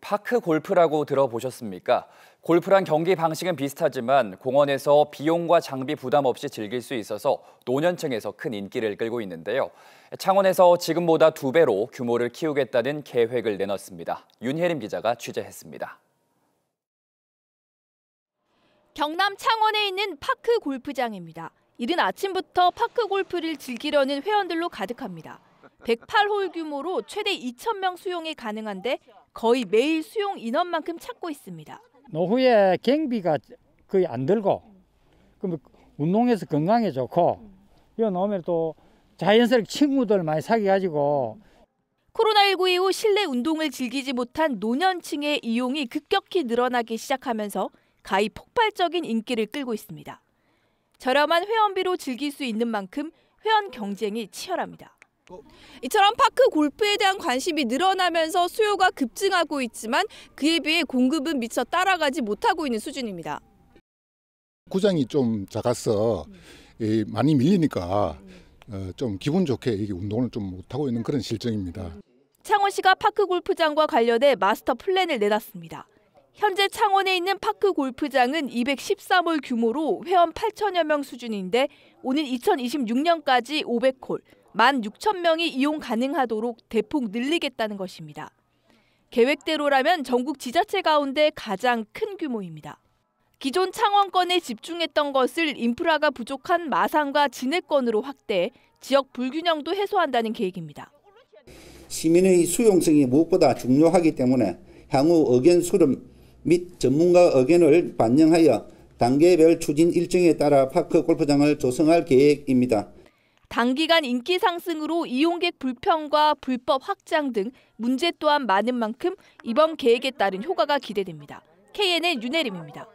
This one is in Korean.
파크 골프라고 들어보셨습니까? 골프란 경기 방식은 비슷하지만 공원에서 비용과 장비 부담 없이 즐길 수 있어서 노년층에서 큰 인기를 끌고 있는데요. 창원에서 지금보다 두 배로 규모를 키우겠다는 계획을 내놨습니다. 윤혜림 기자가 취재했습니다. 경남 창원에 있는 파크 골프장입니다. 이른 아침부터 파크 골프를 즐기려는 회원들로 가득합니다. 108홀 규모로 최대 2천명 수용이 가능한데 거의 매일 수용 인원만큼 찾고 있습니다. 노후에 경비가 거의 안 들고 그럼 운동해서 건강에 좋고 이거 나오면 또 자연스럽게 친구들 많이 사귀가지고 코로나19 이후 실내 운동을 즐기지 못한 노년층의 이용이 급격히 늘어나기 시작하면서 가히 폭발적인 인기를 끌고 있습니다. 저렴한 회원비로 즐길 수 있는 만큼 회원 경쟁이 치열합니다. 이처럼 파크 골프에 대한 관심이 늘어나면서 수요가 급증하고 있지만 그에 비해 공급은 미처 따라가지 못하고 있는 수준입니다. 구장이 좀 작아서 많이 밀리니까 어, 좀 기분 좋게 운동을 좀 못하고 있는 그런 실정입니다. 창원시가 파크 골프장과 관련해 마스터 플랜을 내놨습니다. 현재 창원에 있는 파크 골프장은 213홀 규모로 회원 8천여 명 수준인데 오늘 2026년까지 500홀, 1 6 0 0 0 명이 이용 가능하도록 대폭 늘리겠다는 것입니다. 계획대로라면 전국 지자체 가운데 가장 큰 규모입니다. 기존 창원권에 집중했던 것을 인프라가 부족한 마산과 진해권으로 확대 지역 불균형도 해소한다는 계획입니다. 시민의 수용성이 무엇보다 중요하기 때문에 향후 의견 수렴 및 전문가 의견을 반영하여 단계별 추진 일정에 따라 파크 골프장을 조성할 계획입니다. 단기간 인기 상승으로 이용객 불평과 불법 확장 등 문제 또한 많은 만큼 이번 계획에 따른 효과가 기대됩니다. KNN 윤혜림입니다.